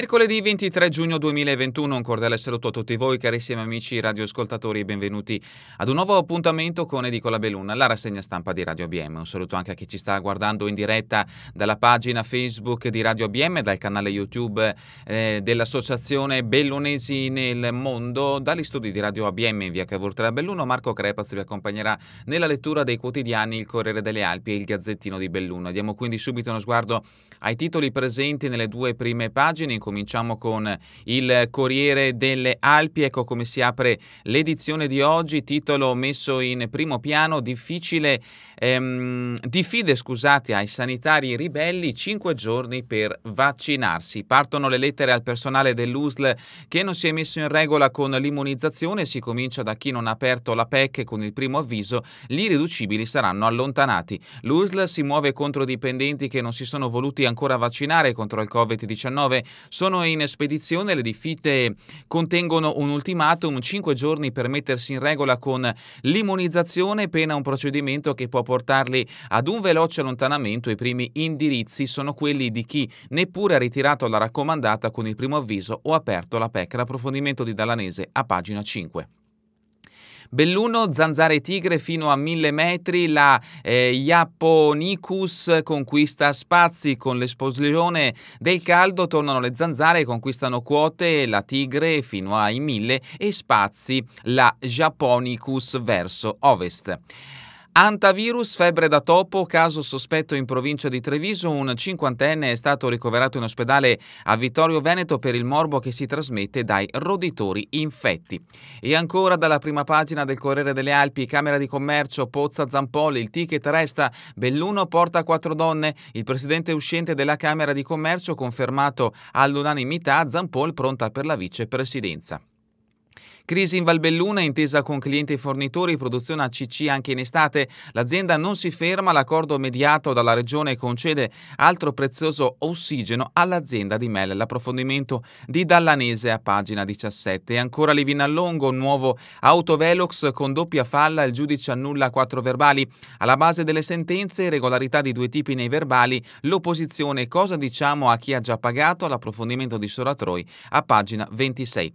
Mercoledì 23 giugno 2021, un cordiale saluto a tutti voi carissimi amici radioascoltatori e benvenuti ad un nuovo appuntamento con Edicola Belluna, la rassegna stampa di Radio ABM. Un saluto anche a chi ci sta guardando in diretta dalla pagina Facebook di Radio ABM, dal canale YouTube eh, dell'Associazione Bellunesi nel Mondo, dagli studi di Radio ABM in via Cavourtela Belluno. Marco Crepaz vi accompagnerà nella lettura dei quotidiani Il Corriere delle Alpi e Il Gazzettino di Belluno. Diamo quindi subito uno sguardo ai titoli presenti nelle due prime pagine in cui Cominciamo con il Corriere delle Alpi, ecco come si apre l'edizione di oggi, titolo messo in primo piano, difficile, ehm, diffide scusate ai sanitari ribelli 5 giorni per vaccinarsi. Partono le lettere al personale dell'USL che non si è messo in regola con l'immunizzazione, si comincia da chi non ha aperto la PEC con il primo avviso, gli irriducibili saranno allontanati. L'USL si muove contro dipendenti che non si sono voluti ancora vaccinare contro il Covid-19, sono in spedizione, le diffitte contengono un ultimatum, 5 giorni per mettersi in regola con l'immunizzazione, pena un procedimento che può portarli ad un veloce allontanamento. I primi indirizzi sono quelli di chi neppure ha ritirato la raccomandata con il primo avviso o aperto la PEC. L'approfondimento di Dallanese a pagina 5. Belluno, zanzare tigre fino a 1000 metri, la eh, Iaponicus conquista spazi con l'esplosione del caldo, tornano le zanzare e conquistano quote, la tigre fino ai 1000 e spazi la Japonicus verso ovest. Antavirus, febbre da topo, caso sospetto in provincia di Treviso, un cinquantenne è stato ricoverato in ospedale a Vittorio Veneto per il morbo che si trasmette dai roditori infetti. E ancora dalla prima pagina del Corriere delle Alpi, Camera di Commercio, Pozza Zampoli, il ticket resta, Belluno porta quattro donne, il presidente uscente della Camera di Commercio confermato all'unanimità, Zampol pronta per la vicepresidenza. Crisi in Valbelluna, intesa con clienti e fornitori, produzione ACC anche in estate. L'azienda non si ferma, l'accordo mediato dalla regione concede altro prezioso ossigeno all'azienda di Mel. L'approfondimento di Dallanese a pagina 17. E ancora Livinallongo, nuovo autovelox con doppia falla, il giudice annulla quattro verbali. Alla base delle sentenze, irregolarità di due tipi nei verbali, l'opposizione cosa diciamo a chi ha già pagato, l'approfondimento di Soratroi a pagina 26.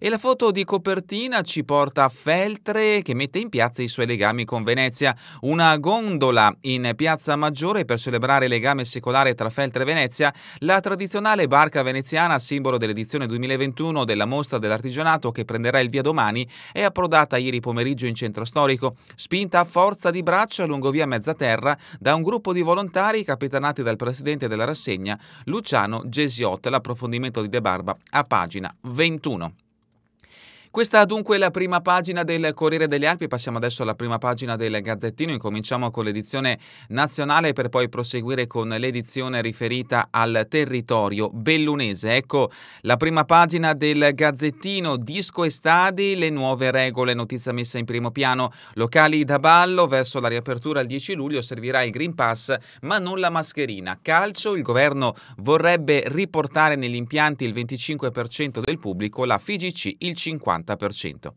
E la foto di copertina ci porta a Feltre che mette in piazza i suoi legami con Venezia. Una gondola in piazza Maggiore per celebrare il legame secolare tra Feltre e Venezia, la tradizionale barca veneziana, simbolo dell'edizione 2021 della mostra dell'artigianato che prenderà il via domani, è approdata ieri pomeriggio in centro storico, spinta a forza di braccia lungo via Mezzaterra da un gruppo di volontari capitanati dal presidente della rassegna Luciano Gesiot. L'approfondimento di De Barba a pagina 21. Questa dunque è la prima pagina del Corriere delle Alpi, passiamo adesso alla prima pagina del Gazzettino, incominciamo con l'edizione nazionale per poi proseguire con l'edizione riferita al territorio bellunese. Ecco la prima pagina del Gazzettino, disco e stadi, le nuove regole, notizia messa in primo piano, locali da ballo verso la riapertura il 10 luglio servirà il Green Pass ma non la mascherina. Calcio, il governo vorrebbe riportare negli impianti il 25% del pubblico, la FIGC il 50%. 90%.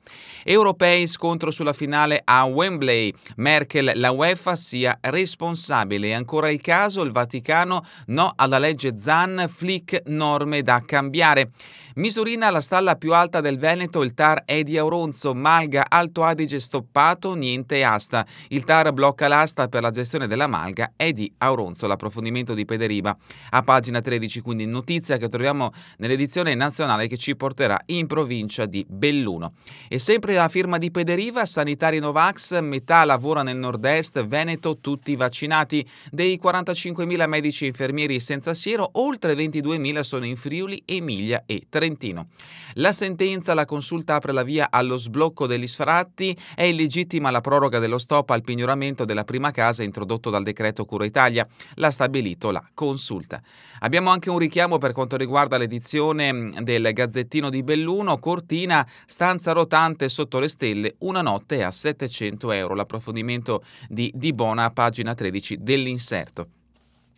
Europei scontro sulla finale a Wembley. Merkel, la UEFA sia responsabile. È ancora il caso, il Vaticano no alla legge Zan, Flick norme da cambiare. Misurina la stalla più alta del Veneto, il TAR è di Auronzo, Malga, Alto Adige stoppato, niente asta. Il TAR blocca l'asta per la gestione della Malga è di Auronzo, l'approfondimento di Pederiva. A pagina 13 quindi notizia che troviamo nell'edizione nazionale che ci porterà in provincia di Belluno. E sempre la firma di Pederiva, sanitari Novax, metà lavora nel nord-est, Veneto tutti vaccinati, dei 45.000 medici e infermieri senza siero, oltre 22.000 sono in Friuli, Emilia e Trento. Trentino. La sentenza, la consulta apre la via allo sblocco degli sfratti, è illegittima la proroga dello stop al pignoramento della prima casa introdotto dal decreto Cura Italia, l'ha stabilito la consulta. Abbiamo anche un richiamo per quanto riguarda l'edizione mm, del Gazzettino di Belluno, Cortina, stanza rotante sotto le stelle, una notte a 700 euro. L'approfondimento di Di Bona, pagina 13 dell'inserto.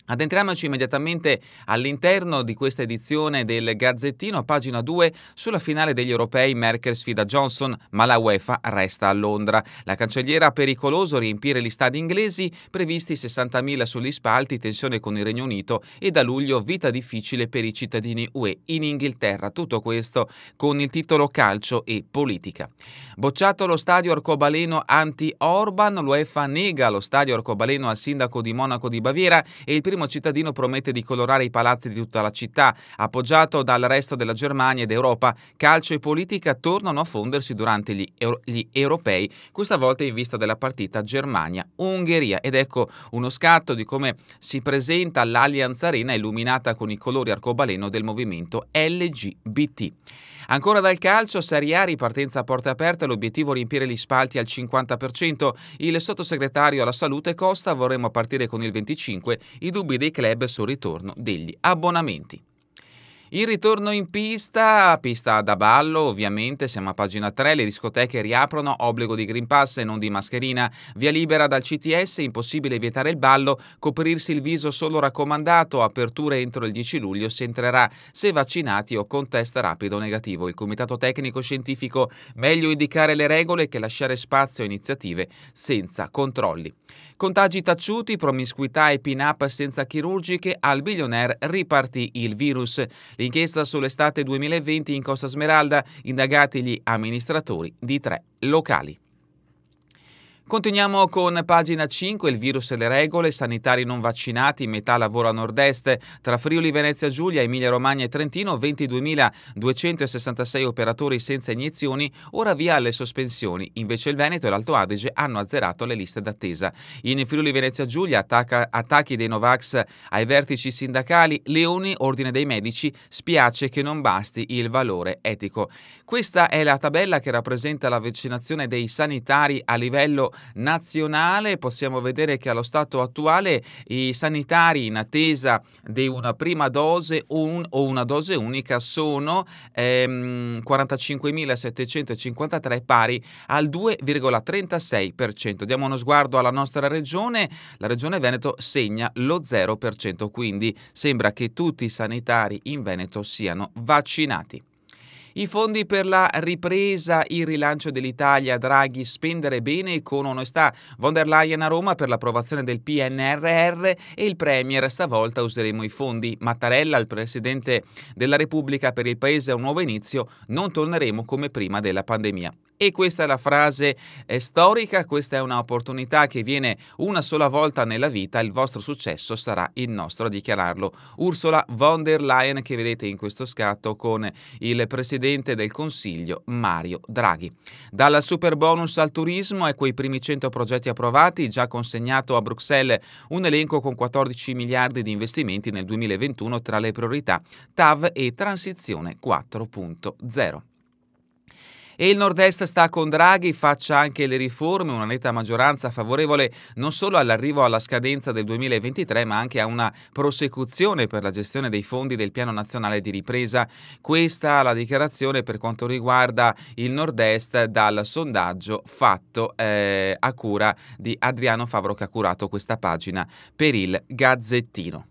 Addentriamoci immediatamente all'interno di questa edizione del Gazzettino, a pagina 2, sulla finale degli europei Merkel sfida Johnson, ma la UEFA resta a Londra. La cancelliera pericoloso riempire gli stadi inglesi, previsti 60.000 sugli spalti, tensione con il Regno Unito e da luglio vita difficile per i cittadini UE in Inghilterra. Tutto questo con il titolo calcio e politica. Bocciato lo stadio arcobaleno anti-Orban, l'UEFA nega lo stadio arcobaleno al sindaco di Monaco di Baviera e il primo primo cittadino promette di colorare i palazzi di tutta la città, appoggiato dal resto della Germania ed Europa. Calcio e politica tornano a fondersi durante gli, euro gli europei, questa volta in vista della partita Germania-Ungheria. Ed ecco uno scatto di come si presenta l'Allianz Arena illuminata con i colori arcobaleno del movimento LGBT. Ancora dal calcio, Serie A ripartenza a porte aperte, l'obiettivo riempire gli spalti al 50%. Il sottosegretario alla salute Costa vorremmo partire con il 25 i dubbi dei club sul ritorno degli abbonamenti. Il ritorno in pista, pista da ballo, ovviamente siamo a pagina 3, le discoteche riaprono, obbligo di Green Pass e non di mascherina, via libera dal CTS, impossibile vietare il ballo, coprirsi il viso solo raccomandato, aperture entro il 10 luglio si entrerà se vaccinati o con test rapido negativo. Il comitato tecnico scientifico meglio indicare le regole che lasciare spazio a iniziative senza controlli. Contagi tacciuti, promiscuità e pin-up senza chirurgiche, al billionaire ripartì il virus. L'inchiesta sull'estate 2020 in Costa Smeralda, indagati gli amministratori di tre locali. Continuiamo con pagina 5, il virus e le regole, sanitari non vaccinati, metà lavoro a nord-est, tra Friuli, Venezia, Giulia, Emilia Romagna e Trentino, 22.266 operatori senza iniezioni, ora via alle sospensioni, invece il Veneto e l'Alto Adige hanno azzerato le liste d'attesa. In Friuli, Venezia, Giulia attacca, attacchi dei Novax ai vertici sindacali, Leoni, ordine dei medici, spiace che non basti il valore etico. Questa è la tabella che rappresenta la vaccinazione dei sanitari a livello nazionale. Possiamo vedere che allo stato attuale i sanitari in attesa di una prima dose un, o una dose unica sono ehm, 45.753 pari al 2,36%. Diamo uno sguardo alla nostra regione. La regione Veneto segna lo 0%, quindi sembra che tutti i sanitari in Veneto siano vaccinati. I fondi per la ripresa, il rilancio dell'Italia, Draghi, spendere bene e con onestà. Von der Leyen a Roma per l'approvazione del PNRR e il Premier stavolta useremo i fondi. Mattarella, il Presidente della Repubblica per il Paese, a un nuovo inizio, non torneremo come prima della pandemia. E questa è la frase è eh, storica, questa è un'opportunità che viene una sola volta nella vita, il vostro successo sarà il nostro a dichiararlo. Ursula von der Leyen che vedete in questo scatto con il Presidente del Consiglio Mario Draghi. Dal super bonus al turismo e quei primi 100 progetti approvati, già consegnato a Bruxelles un elenco con 14 miliardi di investimenti nel 2021 tra le priorità TAV e Transizione 4.0. E il nord-est sta con Draghi, faccia anche le riforme, una netta maggioranza favorevole non solo all'arrivo alla scadenza del 2023, ma anche a una prosecuzione per la gestione dei fondi del Piano Nazionale di Ripresa. Questa è la dichiarazione per quanto riguarda il nord-est dal sondaggio fatto eh, a cura di Adriano Favro che ha curato questa pagina per il Gazzettino.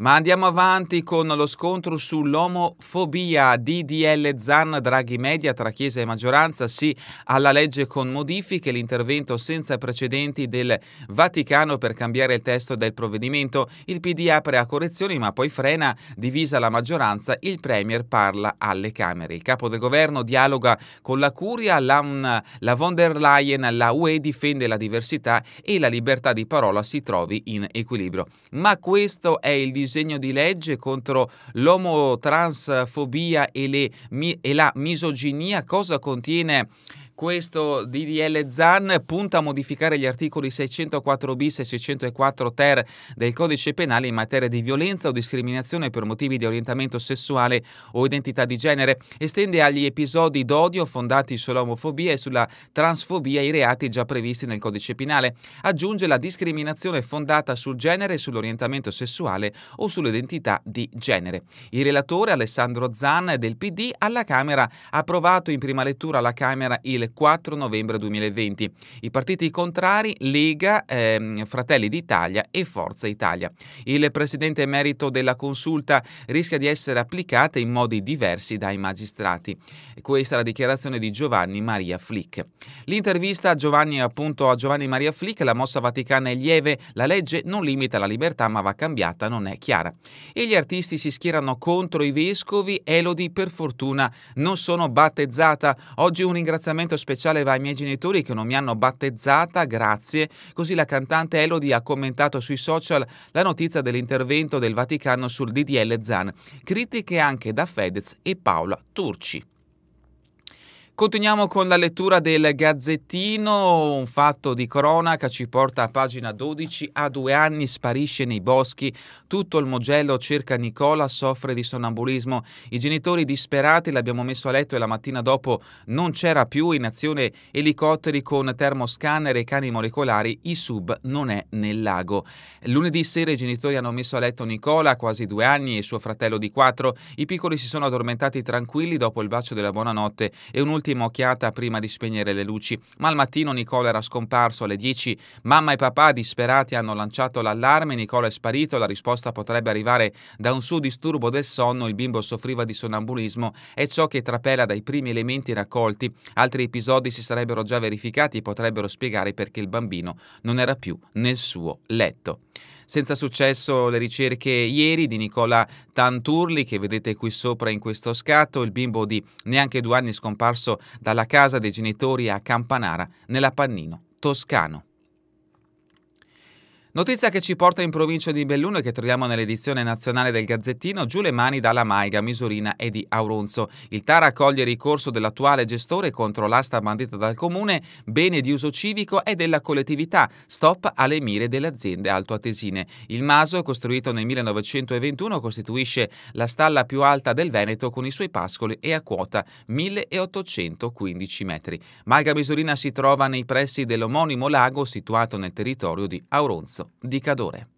Ma andiamo avanti con lo scontro sull'omofobia. DDL Zan, Draghi Media tra Chiesa e maggioranza, sì alla legge con modifiche, l'intervento senza precedenti del Vaticano per cambiare il testo del provvedimento. Il PD apre a correzioni ma poi frena, divisa la maggioranza, il Premier parla alle Camere. Il capo del governo dialoga con la Curia, la, la von der Leyen, la UE difende la diversità e la libertà di parola si trovi in equilibrio. Ma questo è il disegno disegno di legge contro l'omotransfobia e, le, mi, e la misoginia, cosa contiene questo DDL ZAN punta a modificare gli articoli 604 bis e 604 ter del codice penale in materia di violenza o discriminazione per motivi di orientamento sessuale o identità di genere, estende agli episodi d'odio fondati sull'omofobia e sulla transfobia i reati già previsti nel codice penale, aggiunge la discriminazione fondata sul genere sull'orientamento sessuale o sull'identità di genere. Il relatore Alessandro Zan del PD alla Camera ha approvato in prima lettura alla Camera il 4 novembre 2020. I partiti contrari Lega, ehm, Fratelli d'Italia e Forza Italia. Il presidente emerito della consulta rischia di essere applicata in modi diversi dai magistrati. Questa è la dichiarazione di Giovanni Maria Flick. L'intervista a Giovanni, appunto, a Giovanni Maria Flick, la mossa vaticana è lieve, la legge non limita la libertà ma va cambiata, non è chiara. E gli artisti si schierano contro i vescovi, Elodie per fortuna non sono battezzata. Oggi un ringraziamento speciale va ai miei genitori che non mi hanno battezzata, grazie. Così la cantante Elodie ha commentato sui social la notizia dell'intervento del Vaticano sul DDL Zan. Critiche anche da Fedez e Paola Turci. Continuiamo con la lettura del Gazzettino, un fatto di cronaca ci porta a pagina 12, a due anni sparisce nei boschi, tutto il mogello cerca Nicola, soffre di sonnambulismo, i genitori disperati l'abbiamo messo a letto e la mattina dopo non c'era più, in azione elicotteri con termoscanner e cani molecolari, i sub non è nel lago. Lunedì sera i genitori hanno messo a letto Nicola, quasi due anni, e suo fratello di quattro, i piccoli si sono addormentati tranquilli dopo il bacio della buonanotte e un'ultima un'ultima occhiata prima di spegnere le luci, ma al mattino Nicola era scomparso alle 10. Mamma e papà disperati hanno lanciato l'allarme, Nicola è sparito, la risposta potrebbe arrivare da un suo disturbo del sonno, il bimbo soffriva di sonnambulismo, è ciò che trapela dai primi elementi raccolti. Altri episodi si sarebbero già verificati e potrebbero spiegare perché il bambino non era più nel suo letto. Senza successo le ricerche ieri di Nicola Tanturli, che vedete qui sopra in questo scatto, il bimbo di neanche due anni scomparso dalla casa dei genitori a Campanara, nella Pannino, Toscano. Notizia che ci porta in provincia di Belluno e che troviamo nell'edizione nazionale del Gazzettino giù le mani dalla Maiga, Misurina e di Auronzo. Il TAR accoglie il ricorso dell'attuale gestore contro l'asta bandita dal comune, bene di uso civico e della collettività, stop alle mire delle aziende altoatesine. Il Maso, costruito nel 1921, costituisce la stalla più alta del Veneto con i suoi pascoli e a quota 1815 metri. Maiga Misurina si trova nei pressi dell'omonimo lago situato nel territorio di Auronzo pezzo di Cadore.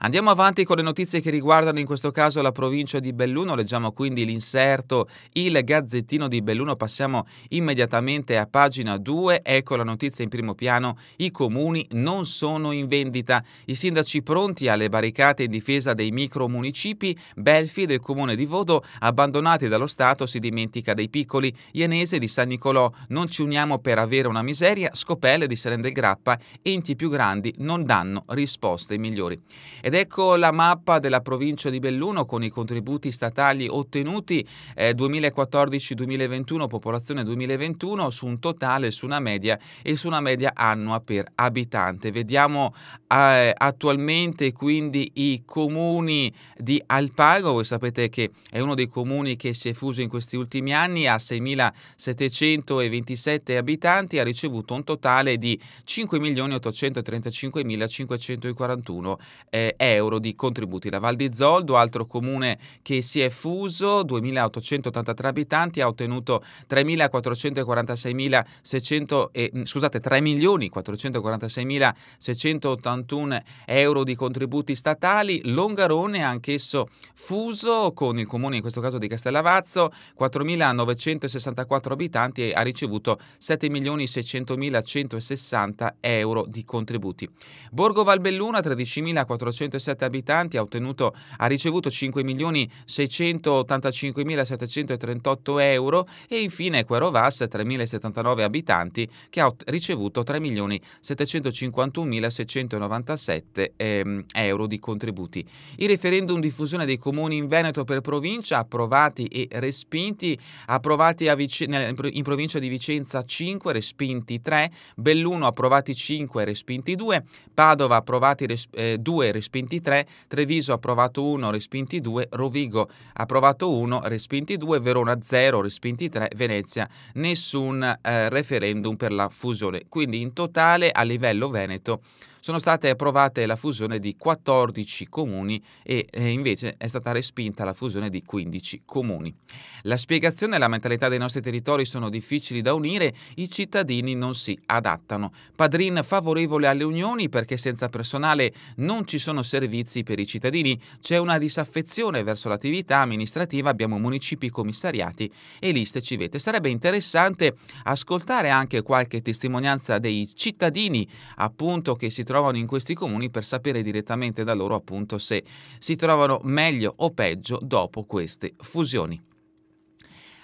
Andiamo avanti con le notizie che riguardano in questo caso la provincia di Belluno, leggiamo quindi l'inserto Il Gazzettino di Belluno, passiamo immediatamente a pagina 2, ecco la notizia in primo piano, i comuni non sono in vendita, i sindaci pronti alle barricate in difesa dei micromunicipi, Belfi del comune di Vodo, abbandonati dallo Stato, si dimentica dei piccoli, Ienese di San Nicolò, non ci uniamo per avere una miseria, Scopelle di Seren Grappa, enti più grandi non danno risposte migliori. Ed ecco la mappa della provincia di Belluno con i contributi statali ottenuti eh, 2014-2021, popolazione 2021, su un totale, su una media e su una media annua per abitante. Vediamo eh, attualmente quindi i comuni di Alpago, voi sapete che è uno dei comuni che si è fuso in questi ultimi anni, ha 6.727 abitanti, ha ricevuto un totale di 5.835.541 eh, euro di contributi. La Val di Zoldo, altro comune che si è fuso, 2.883 abitanti, ha ottenuto 3.446.600, eh, mm, scusate, 3.446.681 euro di contributi statali. Longarone, anch'esso fuso con il comune, in questo caso di Castellavazzo, 4.964 abitanti e ha ricevuto 7.600.160 euro di contributi. Borgo Valbelluna, 13.400 207 abitanti, ha, ottenuto, ha ricevuto 5.685.738 euro e infine Cuerovas, 3.079 abitanti, che ha ricevuto 3.751.697 ehm, euro di contributi. Il referendum di fusione dei comuni in Veneto per provincia, approvati e respinti, approvati in provincia di Vicenza 5, respinti 3, Belluno approvati 5, respinti 2, Padova approvati res- eh, 2, respinti respinti 3, Treviso approvato provato 1, respinti 2, Rovigo approvato provato 1, respinti 2, Verona 0, respinti 3, Venezia nessun eh, referendum per la fusione. Quindi in totale a livello veneto sono state approvate la fusione di 14 comuni e eh, invece è stata respinta la fusione di 15 comuni. La spiegazione e la mentalità dei nostri territori sono difficili da unire, i cittadini non si adattano. Padrin favorevole alle unioni perché senza personale non ci sono servizi per i cittadini, c'è una disaffezione verso l'attività amministrativa, abbiamo municipi commissariati e liste civette. Sarebbe interessante ascoltare anche qualche testimonianza dei cittadini appunto che si trovano trovano in questi comuni per sapere direttamente da loro appunto se si trovano meglio o peggio dopo queste fusioni.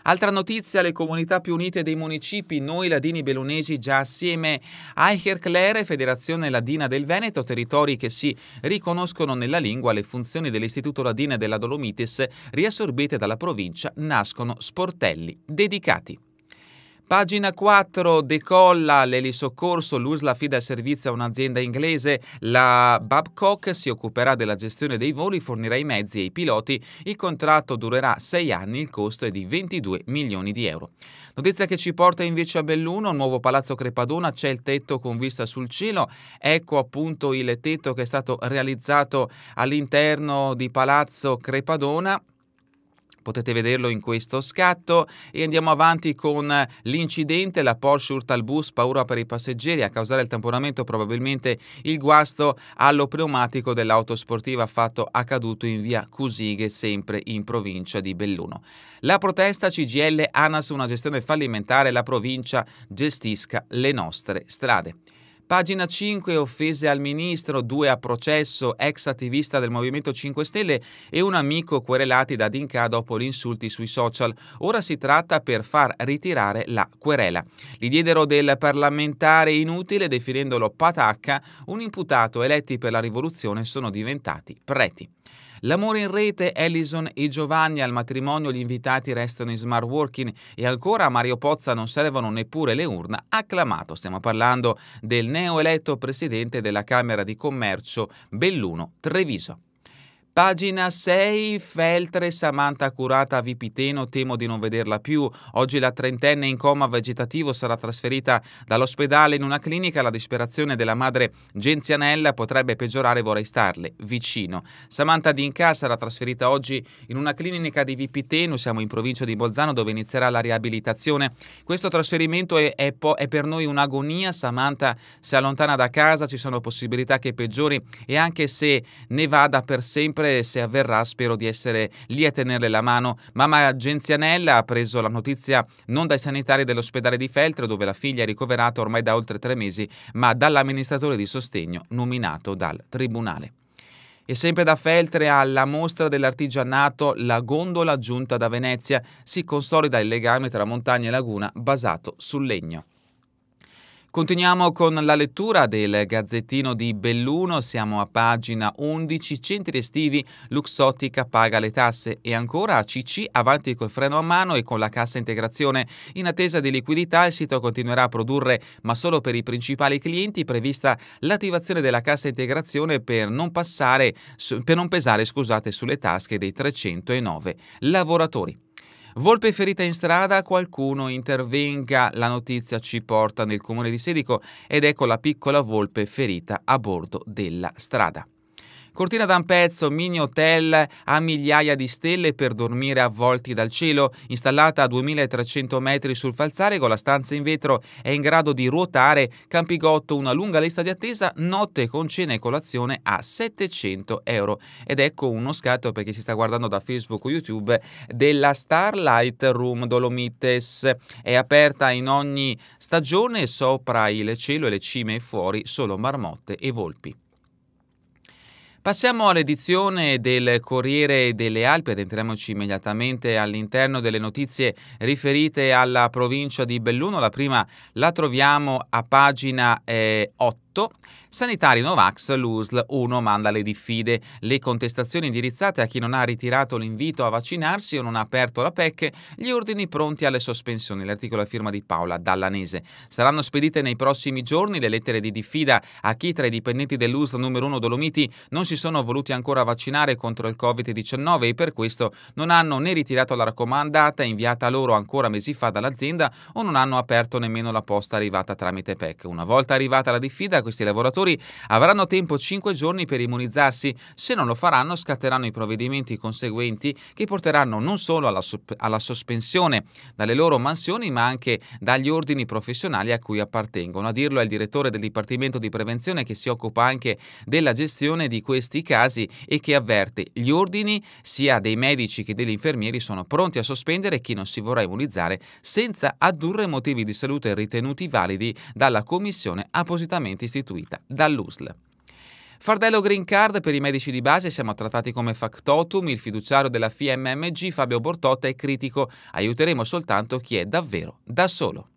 Altra notizia, le comunità più unite dei municipi, noi ladini belunesi già assieme a Eicherclere, Federazione Ladina del Veneto, territori che si riconoscono nella lingua, le funzioni dell'Istituto Ladina e della Dolomites riassorbite dalla provincia, nascono sportelli dedicati. Pagina 4 decolla l'elisoccorso, l'USL affida il servizio a un'azienda inglese, la Babcock si occuperà della gestione dei voli, fornirà i mezzi e i piloti, il contratto durerà 6 anni, il costo è di 22 milioni di euro. Notizia che ci porta invece a Belluno, nuovo palazzo Crepadona, c'è il tetto con vista sul cielo, ecco appunto il tetto che è stato realizzato all'interno di Palazzo Crepadona Potete vederlo in questo scatto e andiamo avanti con eh, l'incidente, la Porsche urta bus, paura per i passeggeri, a causare il tamponamento probabilmente il guasto allo pneumatico dell'auto sportiva fatto accaduto in via Cusighe, sempre in provincia di Belluno. La protesta CGL ANAS, una gestione fallimentare, la provincia gestisca le nostre strade. Pagina 5, offese al ministro, due a processo, ex attivista del Movimento 5 Stelle e un amico querelati da Dinca dopo gli insulti sui social. Ora si tratta per far ritirare la querela. Gli diedero del parlamentare inutile, definendolo patacca, un imputato eletti per la rivoluzione sono diventati preti. L'amore in rete, Ellison e Giovanni al matrimonio gli invitati restano in smart working e ancora a Mario Pozza non servono neppure le urna, acclamato. Stiamo parlando del neoeletto presidente della Camera di Commercio Belluno Treviso. Pagina 6, Feltre, Samantha curata a Vipiteno, temo di non vederla più. Oggi la trentenne in coma vegetativo sarà trasferita dall'ospedale in una clinica. La disperazione della madre Genzianella potrebbe peggiorare, vorrei starle vicino. Samantha Dinca sarà trasferita oggi in una clinica di Vipiteno, siamo in provincia di Bolzano dove inizierà la riabilitazione. Questo trasferimento è, è, po- è per noi un'agonia, Samantha si allontana da casa, ci sono possibilità che peggiori e anche se ne vada per sempre sempre se avverrà spero di essere lì a tenerle la mano. Mamma Genzianella ha preso la notizia non dai sanitari dell'ospedale di Feltre dove la figlia è ricoverata ormai da oltre tre mesi, ma dall'amministratore di sostegno nominato dal Tribunale. E sempre da Feltre alla mostra dell'artigianato La gondola giunta da Venezia si consolida il legame tra montagna e laguna basato sul legno. Continuiamo con la lettura del Gazzettino di Belluno, siamo a pagina 11, centri estivi, Luxottica paga le tasse e ancora CC avanti col freno a mano e con la cassa integrazione. In attesa di liquidità il sito continuerà a produrre, ma solo per i principali clienti, prevista l'attivazione della cassa integrazione per non, passare, per non pesare scusate, sulle tasche dei 309 lavoratori. Volpe ferita in strada, qualcuno intervenga, la notizia ci porta nel comune di Sedico ed ecco la piccola volpe ferita a bordo della strada. Cortina da un pezzo, mini hotel a migliaia di stelle per dormire avvolti dal cielo, installata a 2300 metri sul falzare con la stanza in vetro è in grado di ruotare, Campigotto una lunga lista di attesa, notte con cena e colazione a 700 euro. Ed ecco uno scatto per chi si sta guardando da Facebook o YouTube della Starlight Room Dolomites. È aperta in ogni stagione sopra il cielo e le cime e fuori solo marmotte e volpi. Passiamo all'edizione del Corriere delle Alpi ed entriamoci immediatamente all'interno delle notizie riferite alla provincia di Belluno. La prima la troviamo a pagina eh, 8 8. Sanitari Novax, l'USL 1 manda le diffide. Le contestazioni indirizzate a chi non ha ritirato l'invito a vaccinarsi o non ha aperto la PEC, gli ordini pronti alle sospensioni. L'articolo a firma di Paola Dallanese. Saranno spedite nei prossimi giorni le lettere di diffida a chi tra i dipendenti dell'USL numero 1 Dolomiti non si sono voluti ancora vaccinare contro il Covid-19 e per questo non hanno né ritirato la raccomandata inviata loro ancora mesi fa dall'azienda o non hanno aperto nemmeno la posta arrivata tramite PEC. Una volta arrivata la diffida, questi lavoratori avranno tempo 5 giorni per immunizzarsi. Se non lo faranno, scatteranno i provvedimenti conseguenti che porteranno non solo alla, alla sospensione dalle loro mansioni, ma anche dagli ordini professionali a cui appartengono. A dirlo è il direttore del Dipartimento di Prevenzione che si occupa anche della gestione di questi casi e che avverte gli ordini sia dei medici che degli infermieri sono pronti a sospendere chi non si vorrà immunizzare senza addurre motivi di salute ritenuti validi dalla commissione appositamente istituita istituita dall'USL. Fardello Green Card per i medici di base siamo trattati come factotum, il fiduciario della FIMMG Fabio Bortotta è critico, aiuteremo soltanto chi è davvero da solo.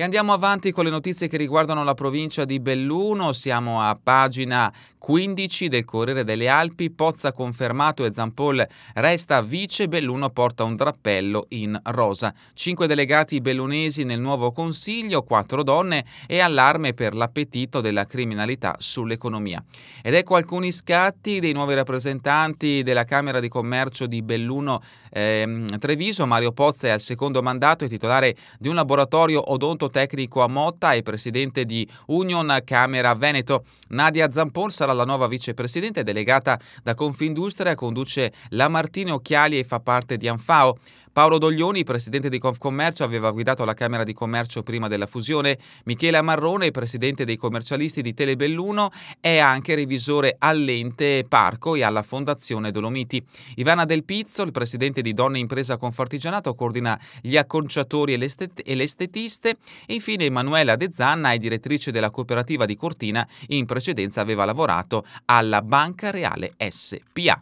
E andiamo avanti con le notizie che riguardano la provincia di Belluno. Siamo a pagina 15 del Corriere delle Alpi. Pozza confermato e Zampol resta vice. Belluno porta un drappello in rosa. Cinque delegati bellunesi nel nuovo consiglio, quattro donne e allarme per l'appetito della criminalità sull'economia. Ed ecco alcuni scatti dei nuovi rappresentanti della Camera di Commercio di Belluno ehm, Treviso. Mario Pozza è al secondo mandato e titolare di un laboratorio odonto consulto tecnico a Motta e presidente di Union Camera Veneto. Nadia Zampon sarà la nuova vicepresidente delegata da Confindustria, conduce la Martino Occhiali e fa parte di Anfao. Paolo Doglioni, presidente di Confcommercio, aveva guidato la Camera di Commercio prima della fusione, Michele Amarrone, presidente dei commercialisti di Telebelluno, è anche revisore all'ente Parco e alla Fondazione Dolomiti. Ivana Del Pizzo, il presidente di Donne Impresa Confartigianato, coordina gli acconciatori e le, e le estetiste e infine Emanuela De Zanna è direttrice della cooperativa di Cortina, in precedenza aveva lavorato alla Banca Reale SPA.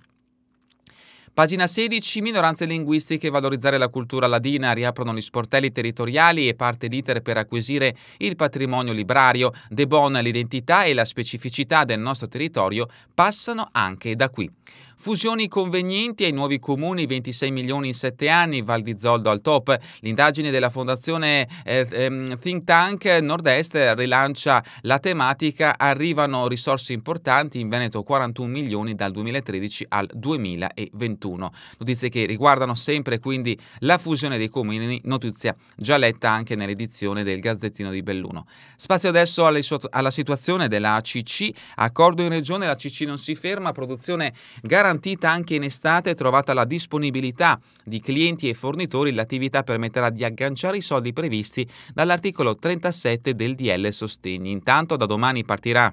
Pagina 16, minoranze linguistiche, valorizzare la cultura ladina, riaprono gli sportelli territoriali e parte l'iter per acquisire il patrimonio librario. De Bon, l'identità e la specificità del nostro territorio passano anche da qui. Fusioni convenienti ai nuovi comuni, 26 milioni in 7 anni, Val di Zoldo al top. L'indagine della fondazione eh, ehm, Think Tank Nord-Est rilancia la tematica, arrivano risorse importanti in Veneto 41 milioni dal 2013 al 2021. Notizie che riguardano sempre quindi la fusione dei comuni, notizia già letta anche nell'edizione del Gazzettino di Belluno. Spazio adesso alla situazione della ACC, accordo in regione, la ACC non si ferma, produzione garantita garantita anche in estate trovata la disponibilità di clienti e fornitori, l'attività permetterà di agganciare i soldi previsti dall'articolo 37 del DL Sostegni. Intanto da domani partirà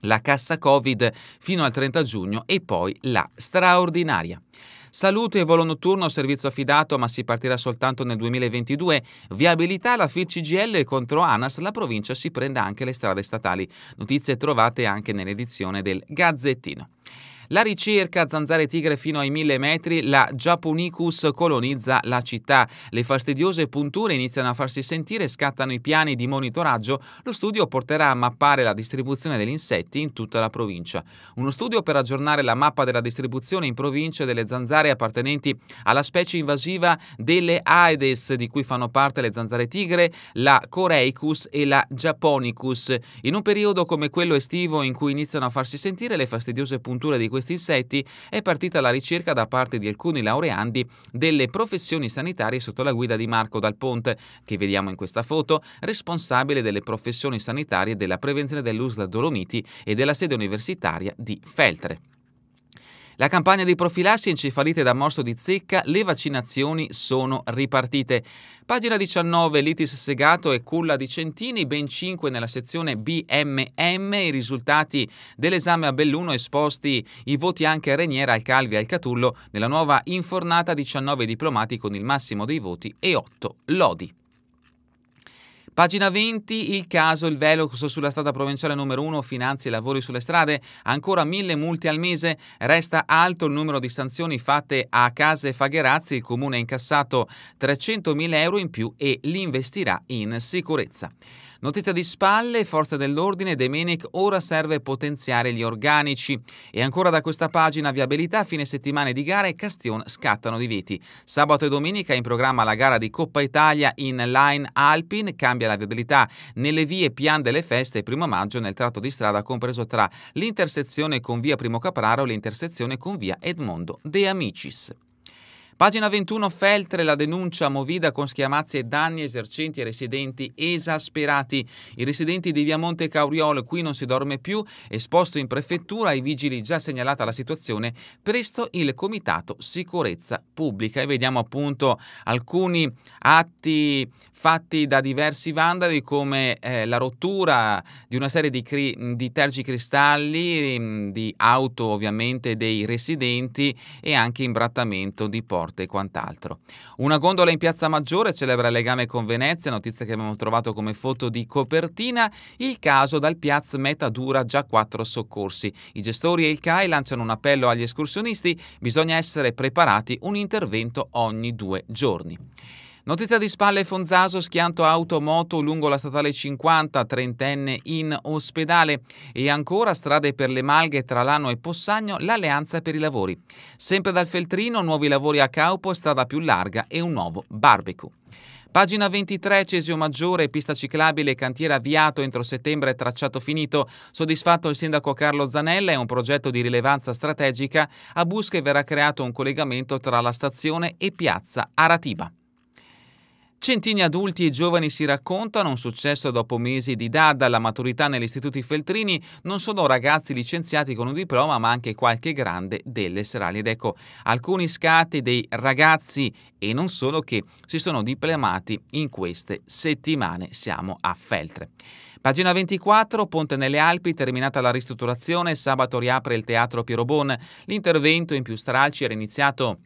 la cassa Covid fino al 30 giugno e poi la straordinaria. Salute e volo notturno, servizio affidato ma si partirà soltanto nel 2022. Viabilità la FICGL contro ANAS, la provincia si prende anche le strade statali. Notizie trovate anche nell'edizione del Gazzettino. La ricerca zanzare tigre fino ai 1000 metri, la Japonicus colonizza la città. Le fastidiose punture iniziano a farsi sentire, scattano i piani di monitoraggio. Lo studio porterà a mappare la distribuzione degli insetti in tutta la provincia. Uno studio per aggiornare la mappa della distribuzione in provincia delle zanzare appartenenti alla specie invasiva delle Aedes, di cui fanno parte le zanzare tigre, la Coreicus e la Japonicus. In un periodo come quello estivo in cui iniziano a farsi sentire le fastidiose punture di questi insetti è partita la ricerca da parte di alcuni laureandi delle professioni sanitarie sotto la guida di Marco Dal Ponte, che vediamo in questa foto, responsabile delle professioni sanitarie della prevenzione dell'USLA Dolomiti e della sede universitaria di Feltre. La campagna di profilassi encefalite da morso di zecca, le vaccinazioni sono ripartite. Pagina 19, litis segato e culla di Centini, ben 5 nella sezione BMM, i risultati dell'esame a Belluno esposti i voti anche a Reniera, al Calvi e al Catullo, nella nuova infornata 19 diplomati con il massimo dei voti e 8 lodi. Pagina 20, il caso, il velox sulla strada provinciale numero 1, finanzi e lavori sulle strade, ancora mille multe al mese, resta alto il numero di sanzioni fatte a Case Fagherazzi, il comune ha incassato 300.000 euro in più e li investirà in sicurezza. Notizia di spalle, forze dell'ordine, De ora serve potenziare gli organici. E ancora da questa pagina viabilità, fine settimana di gara e Castion scattano di veti. Sabato e domenica in programma la gara di Coppa Italia in Line Alpin, cambia la viabilità nelle vie Pian delle Feste e primo maggio nel tratto di strada compreso tra l'intersezione con via Primo Capraro e l'intersezione con via Edmondo De Amicis. Pagina 21 Feltre la denuncia movida con schiamazzi e danni esercenti ai residenti esasperati. I residenti di Via Monte Cauriolo qui non si dorme più, esposto in prefettura ai vigili già segnalata la situazione, presto il Comitato Sicurezza Pubblica e vediamo appunto alcuni atti fatti da diversi vandali come eh, la rottura di una serie di, cri- di tergicristalli, mm, di auto ovviamente dei residenti e anche imbrattamento di porte e quant'altro. Una gondola in Piazza Maggiore celebra il legame con Venezia, notizia che abbiamo trovato come foto di copertina, il caso dal Piazza Meta dura già quattro soccorsi. I gestori e il CAI lanciano un appello agli escursionisti, bisogna essere preparati un intervento ogni due giorni. Notizia di spalle Fonzaso, schianto automoto lungo la statale 50, trentenne in ospedale e ancora strade per le Malghe tra Lano e Possagno, l'alleanza per i lavori. Sempre dal Feltrino, nuovi lavori a Caupo, strada più larga e un nuovo barbecue. Pagina 23, Cesio Maggiore, pista ciclabile, cantiere avviato entro settembre, tracciato finito. Soddisfatto il sindaco Carlo Zanella, è un progetto di rilevanza strategica. A Busche verrà creato un collegamento tra la stazione e piazza Aratiba. Centini adulti e giovani si raccontano, un successo dopo mesi di dada alla maturità negli istituti feltrini, non sono ragazzi licenziati con un diploma ma anche qualche grande delle serali. Ed ecco alcuni scatti dei ragazzi e non solo che si sono diplomati in queste settimane. Siamo a Feltre. Pagina 24, Ponte nelle Alpi, terminata la ristrutturazione, sabato riapre il teatro Pierobon. L'intervento in più stralci era iniziato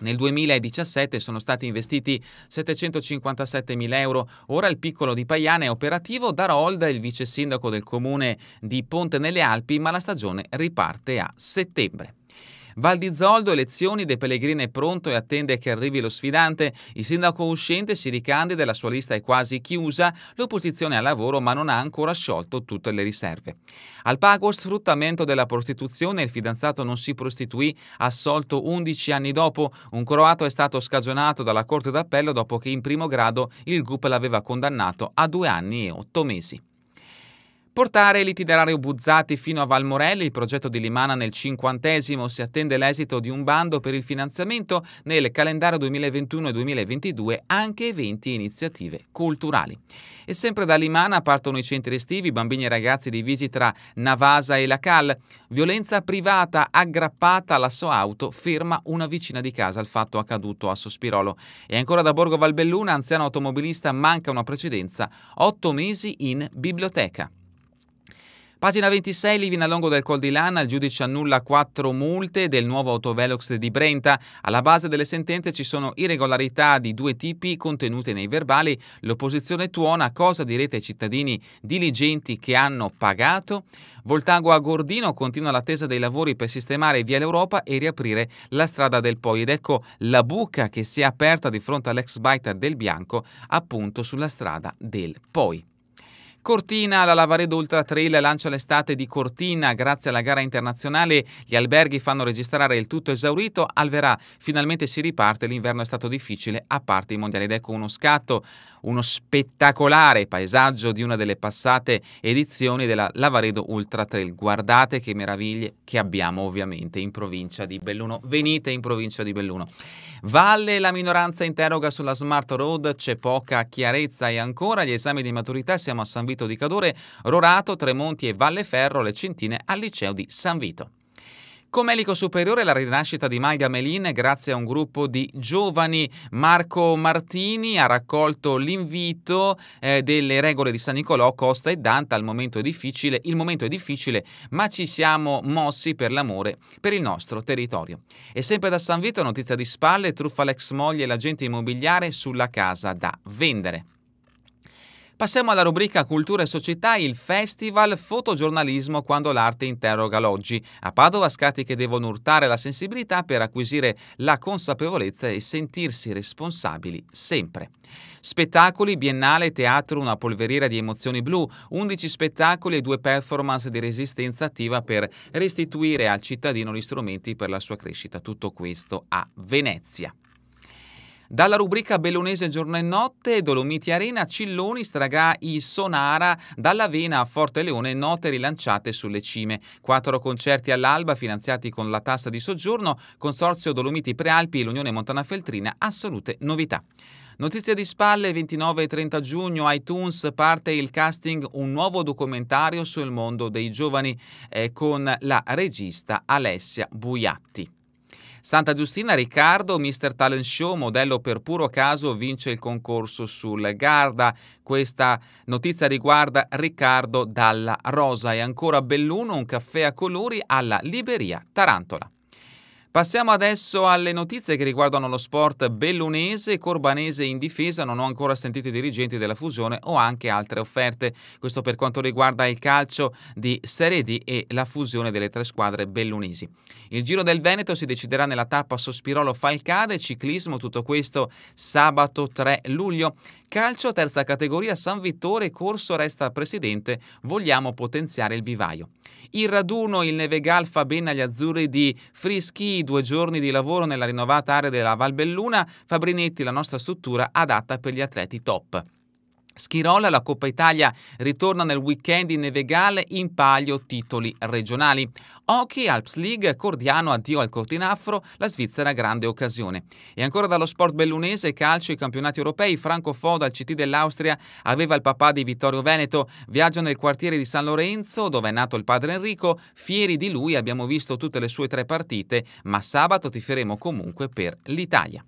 nel 2017 sono stati investiti 757 mila euro. Ora il piccolo di Paiana è operativo. Da Rolda, il vice sindaco del comune di Ponte nelle Alpi, ma la stagione riparte a settembre. Val di Zoldo, elezioni, De Pellegrini è pronto e attende che arrivi lo sfidante. Il sindaco uscente si ricandida, la sua lista è quasi chiusa, l'opposizione è al lavoro ma non ha ancora sciolto tutte le riserve. Al pago sfruttamento della prostituzione, il fidanzato non si prostituì, assolto 11 anni dopo. Un croato è stato scagionato dalla Corte d'Appello dopo che in primo grado il GUP l'aveva condannato a due anni e otto mesi. Portare l'itinerario Buzzati fino a Valmorelli, il progetto di Limana nel cinquantesimo, si attende l'esito di un bando per il finanziamento nel calendario 2021-2022 anche eventi e iniziative culturali. E sempre da Limana partono i centri estivi, bambini e ragazzi divisi tra Navasa e Lacal. Violenza privata aggrappata alla sua auto ferma una vicina di casa al fatto accaduto a Sospirolo. E ancora da Borgo Valbelluna, anziano automobilista manca una precedenza, 8 mesi in biblioteca. Pagina 26, Livina Longo del Col di Lana, il giudice annulla quattro multe del nuovo autovelox di Brenta. Alla base delle sentenze ci sono irregolarità di due tipi contenute nei verbali. L'opposizione tuona cosa direte ai cittadini diligenti che hanno pagato. Voltago a Gordino continua l'attesa dei lavori per sistemare via l'Europa e riaprire la strada del Poi. Ed ecco la buca che si è aperta di fronte all'ex baita del Bianco, appunto sulla strada del Poi. Cortina, la Lavaredo Ultra Trail lancia l'estate di Cortina grazie alla gara internazionale. Gli alberghi fanno registrare il tutto esaurito. Alverà finalmente si riparte. L'inverno è stato difficile, a parte i mondiali. Ed ecco uno scatto, uno spettacolare paesaggio di una delle passate edizioni della Lavaredo Ultra Trail. Guardate che meraviglie che abbiamo ovviamente in provincia di Belluno. Venite in provincia di Belluno. Valle la minoranza interroga sulla Smart Road, c'è poca chiarezza e ancora gli esami di maturità siamo a San Vito di Cadore, Rorato, Tremonti e Valleferro, le centine al liceo di San Vito. Comelico Superiore la rinascita di Malga Melin grazie a un gruppo di giovani. Marco Martini ha raccolto l'invito eh, delle regole di San Nicolò, Costa e Danta al momento difficile. Il momento è difficile, ma ci siamo mossi per l'amore per il nostro territorio. E sempre da San Vito notizia di spalle, truffa l'ex moglie e l'agente immobiliare sulla casa da vendere. Passiamo alla rubrica Cultura e Società, il Festival Fotogiornalismo quando l'arte interroga l'oggi. A Padova scatti che devono urtare la sensibilità per acquisire la consapevolezza e sentirsi responsabili sempre. Spettacoli, biennale, teatro, una polveriera di emozioni blu, 11 spettacoli e due performance di resistenza attiva per restituire al cittadino gli strumenti per la sua crescita. Tutto questo a Venezia. Dalla rubrica Bellunese Giorno e Notte, Dolomiti Arena, Cilloni, Stragà, I Sonara, dall'Avena a Forte Leone, note rilanciate sulle cime. Quattro concerti all'alba finanziati con la tassa di soggiorno, Consorzio Dolomiti Prealpi e l'Unione Montana Feltrina, assolute novità. Notizia di spalle, 29 e 30 giugno iTunes parte il casting un nuovo documentario sul mondo dei giovani eh, con la regista Alessia Buiatti. Santa Giustina Riccardo, Mr. Talent Show, modello per puro caso, vince il concorso sul Garda. Questa notizia riguarda Riccardo Dalla Rosa e ancora Belluno, un caffè a colori alla Liberia Tarantola. Passiamo adesso alle notizie che riguardano lo sport bellunese, corbanese in difesa, non ho ancora sentito i dirigenti della fusione o anche altre offerte. Questo per quanto riguarda il calcio di Serie D e la fusione delle tre squadre bellunesi. Il Giro del Veneto si deciderà nella tappa Sospirolo Falcade, ciclismo, tutto questo sabato 3 luglio Calcio terza categoria San Vittore, Corso resta presidente, vogliamo potenziare il vivaio. Il raduno il Nevegal fa bene agli azzurri di Frischi, due giorni di lavoro nella rinnovata area della Valbelluna, Fabrinetti la nostra struttura adatta per gli atleti top. Schirola, la Coppa Italia ritorna nel weekend in Nevegale in palio titoli regionali. Hockey, Alps League, Cordiano, addio al Cortinafro, la Svizzera grande occasione. E ancora dallo sport bellunese, calcio e campionati europei, Franco Foda al CT dell'Austria aveva il papà di Vittorio Veneto, viaggio nel quartiere di San Lorenzo dove è nato il padre Enrico, fieri di lui abbiamo visto tutte le sue tre partite, ma sabato ti feremo comunque per l'Italia.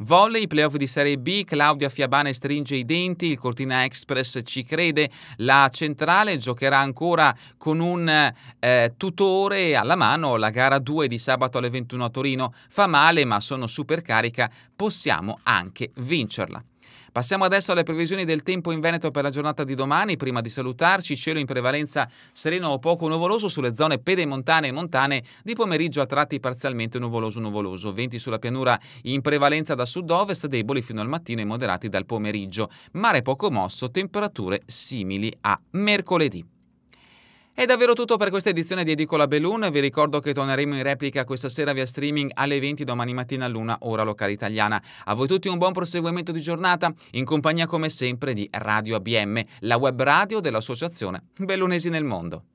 Volley, playoff di Serie B, Claudia Fiabane stringe i denti, il Cortina Express ci crede, la centrale giocherà ancora con un eh, tutore alla mano la gara 2 di sabato alle 21 a Torino. Fa male ma sono super carica, possiamo anche vincerla. Passiamo adesso alle previsioni del tempo in Veneto per la giornata di domani. Prima di salutarci, cielo in prevalenza sereno o poco nuvoloso sulle zone pedemontane e montane, di pomeriggio a tratti parzialmente nuvoloso-nuvoloso. Venti sulla pianura in prevalenza da sud-ovest, deboli fino al mattino e moderati dal pomeriggio. Mare poco mosso, temperature simili a mercoledì. È davvero tutto per questa edizione di Edicola Belloon. Vi ricordo che torneremo in replica questa sera via streaming alle 20 domani mattina a luna, ora locale italiana. A voi tutti un buon proseguimento di giornata in compagnia come sempre di Radio ABM, la web radio dell'Associazione Bellunesi nel Mondo.